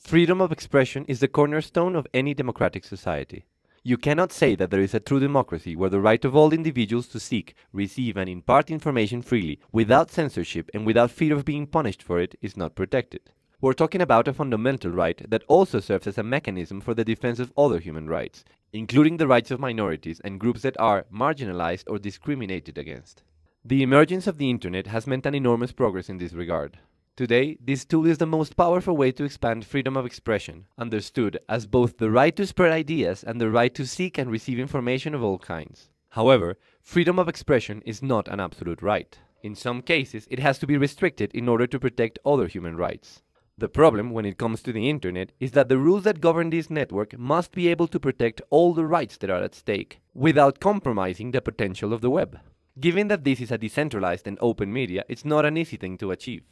Freedom of expression is the cornerstone of any democratic society. You cannot say that there is a true democracy where the right of all individuals to seek, receive, and impart information freely, without censorship and without fear of being punished for it, is not protected. We're talking about a fundamental right that also serves as a mechanism for the defense of other human rights, including the rights of minorities and groups that are marginalized or discriminated against. The emergence of the internet has meant an enormous progress in this regard. Today, this tool is the most powerful way to expand freedom of expression, understood as both the right to spread ideas and the right to seek and receive information of all kinds. However, freedom of expression is not an absolute right. In some cases, it has to be restricted in order to protect other human rights. The problem when it comes to the internet is that the rules that govern this network must be able to protect all the rights that are at stake, without compromising the potential of the web. Given that this is a decentralized and open media, it's not an easy thing to achieve.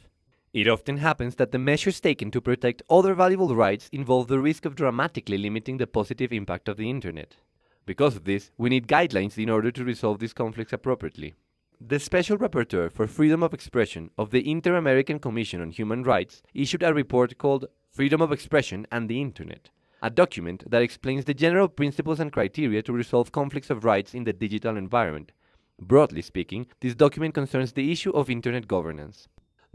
It often happens that the measures taken to protect other valuable rights involve the risk of dramatically limiting the positive impact of the Internet. Because of this, we need guidelines in order to resolve these conflicts appropriately. The Special Rapporteur for Freedom of Expression of the Inter American Commission on Human Rights issued a report called Freedom of Expression and the Internet, a document that explains the general principles and criteria to resolve conflicts of rights in the digital environment. Broadly speaking, this document concerns the issue of Internet governance.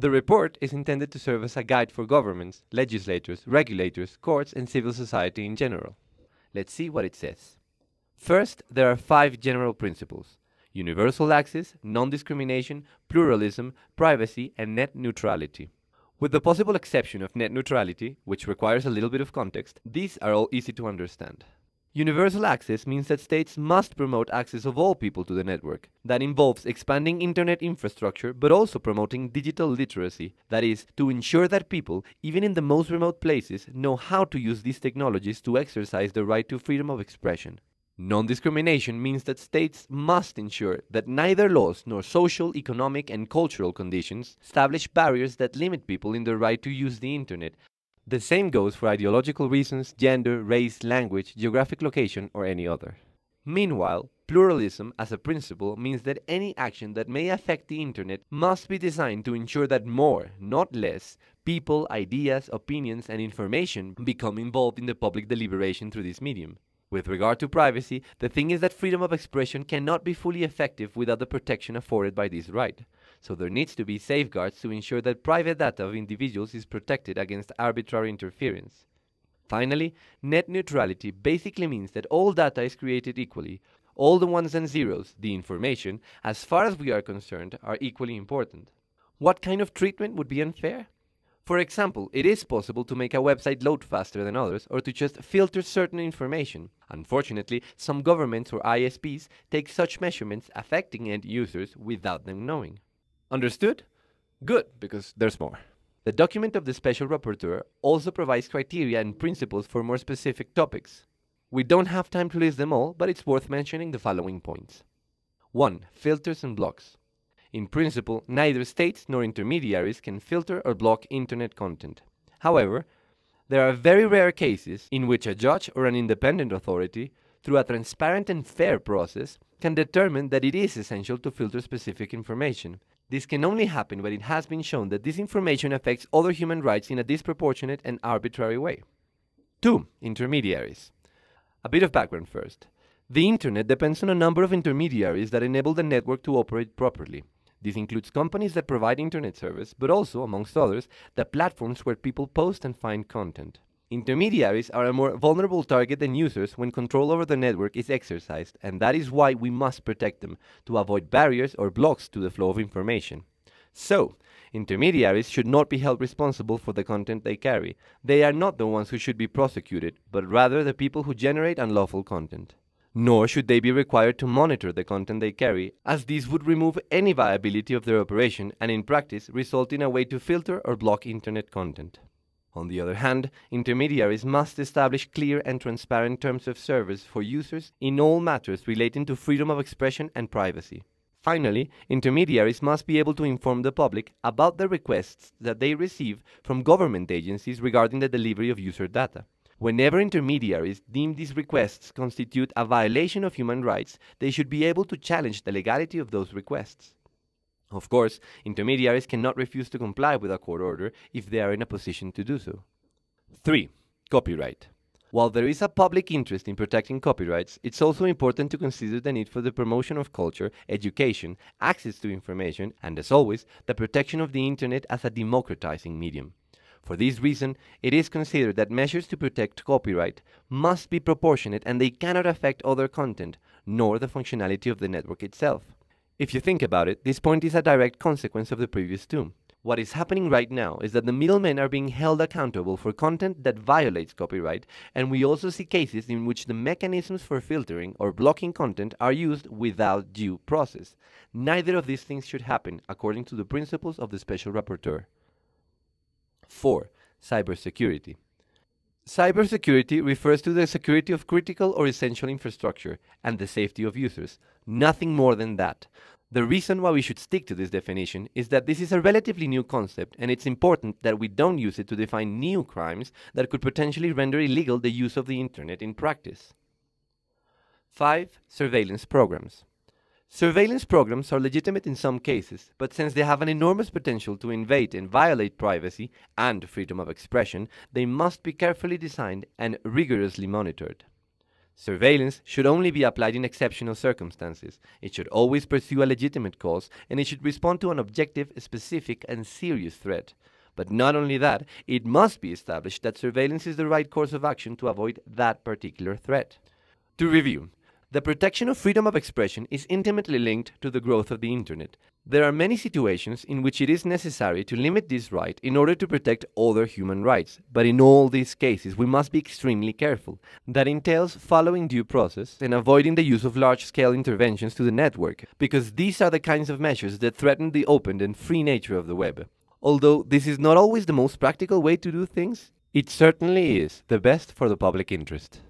The report is intended to serve as a guide for governments, legislators, regulators, courts, and civil society in general. Let's see what it says. First, there are five general principles universal access, non discrimination, pluralism, privacy, and net neutrality. With the possible exception of net neutrality, which requires a little bit of context, these are all easy to understand. Universal access means that states must promote access of all people to the network. That involves expanding internet infrastructure but also promoting digital literacy, that is, to ensure that people, even in the most remote places, know how to use these technologies to exercise their right to freedom of expression. Non discrimination means that states must ensure that neither laws nor social, economic, and cultural conditions establish barriers that limit people in their right to use the internet, the same goes for ideological reasons, gender, race, language, geographic location, or any other. Meanwhile, pluralism as a principle means that any action that may affect the internet must be designed to ensure that more, not less, people, ideas, opinions, and information become involved in the public deliberation through this medium. With regard to privacy, the thing is that freedom of expression cannot be fully effective without the protection afforded by this right so there needs to be safeguards to ensure that private data of individuals is protected against arbitrary interference. Finally, net neutrality basically means that all data is created equally. All the ones and zeros, the information, as far as we are concerned, are equally important. What kind of treatment would be unfair? For example, it is possible to make a website load faster than others or to just filter certain information. Unfortunately, some governments or ISPs take such measurements affecting end users without them knowing. Understood? Good, because there's more. The document of the Special Rapporteur also provides criteria and principles for more specific topics. We don't have time to list them all, but it's worth mentioning the following points. 1. Filters and blocks. In principle, neither states nor intermediaries can filter or block internet content. However, there are very rare cases in which a judge or an independent authority, through a transparent and fair process, can determine that it is essential to filter specific information, this can only happen when it has been shown that this information affects other human rights in a disproportionate and arbitrary way. 2. Intermediaries. A bit of background first. The internet depends on a number of intermediaries that enable the network to operate properly. This includes companies that provide internet service, but also, amongst others, the platforms where people post and find content. Intermediaries are a more vulnerable target than users when control over the network is exercised, and that is why we must protect them to avoid barriers or blocks to the flow of information. So, intermediaries should not be held responsible for the content they carry. They are not the ones who should be prosecuted, but rather the people who generate unlawful content. Nor should they be required to monitor the content they carry, as this would remove any viability of their operation and in practice result in a way to filter or block internet content. On the other hand, intermediaries must establish clear and transparent terms of service for users in all matters relating to freedom of expression and privacy. Finally, intermediaries must be able to inform the public about the requests that they receive from government agencies regarding the delivery of user data. Whenever intermediaries deem these requests constitute a violation of human rights, they should be able to challenge the legality of those requests. Of course, intermediaries cannot refuse to comply with a court order if they are in a position to do so. 3. Copyright. While there is a public interest in protecting copyrights, it's also important to consider the need for the promotion of culture, education, access to information, and as always, the protection of the internet as a democratizing medium. For this reason, it is considered that measures to protect copyright must be proportionate and they cannot affect other content, nor the functionality of the network itself. If you think about it, this point is a direct consequence of the previous two. What is happening right now is that the middlemen are being held accountable for content that violates copyright, and we also see cases in which the mechanisms for filtering or blocking content are used without due process. Neither of these things should happen, according to the principles of the Special Rapporteur. 4. Cybersecurity. Cybersecurity refers to the security of critical or essential infrastructure and the safety of users, nothing more than that. The reason why we should stick to this definition is that this is a relatively new concept and it's important that we don't use it to define new crimes that could potentially render illegal the use of the internet in practice. 5. Surveillance programs. Surveillance programs are legitimate in some cases, but since they have an enormous potential to invade and violate privacy and freedom of expression, they must be carefully designed and rigorously monitored. Surveillance should only be applied in exceptional circumstances. It should always pursue a legitimate cause, and it should respond to an objective, specific, and serious threat. But not only that, it must be established that surveillance is the right course of action to avoid that particular threat. To review, the protection of freedom of expression is intimately linked to the growth of the Internet. There are many situations in which it is necessary to limit this right in order to protect other human rights, but in all these cases we must be extremely careful. That entails following due process and avoiding the use of large-scale interventions to the network, because these are the kinds of measures that threaten the open and free nature of the web. Although this is not always the most practical way to do things, it certainly is the best for the public interest.